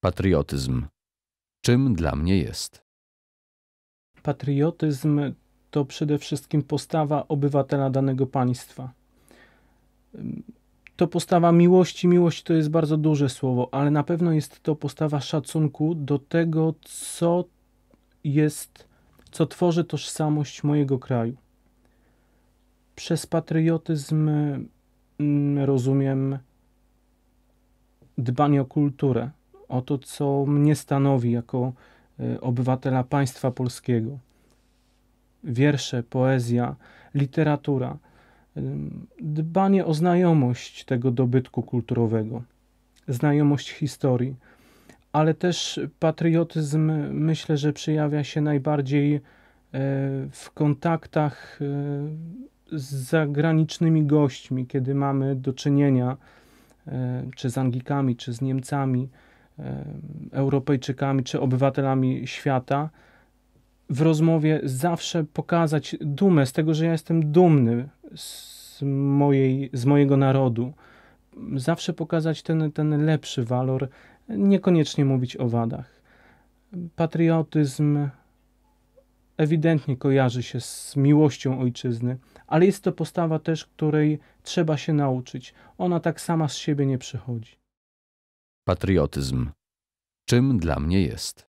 Patriotyzm. Czym dla mnie jest? Patriotyzm to przede wszystkim postawa obywatela danego państwa. To postawa miłości. Miłość to jest bardzo duże słowo, ale na pewno jest to postawa szacunku do tego, co jest, co tworzy tożsamość mojego kraju. Przez patriotyzm mm, rozumiem dbanie o kulturę, o to, co mnie stanowi jako e, obywatela państwa polskiego. Wiersze, poezja, literatura, dbanie o znajomość tego dobytku kulturowego, znajomość historii, ale też patriotyzm myślę, że przejawia się najbardziej e, w kontaktach e, z zagranicznymi gośćmi, kiedy mamy do czynienia czy z Anglikami, czy z Niemcami, Europejczykami czy obywatelami świata, w rozmowie zawsze pokazać dumę z tego, że ja jestem dumny z, mojej, z mojego narodu. Zawsze pokazać ten, ten lepszy walor, niekoniecznie mówić o wadach. Patriotyzm ewidentnie kojarzy się z miłością ojczyzny, ale jest to postawa też, której trzeba się nauczyć. Ona tak sama z siebie nie przychodzi patriotyzm. Czym dla mnie jest?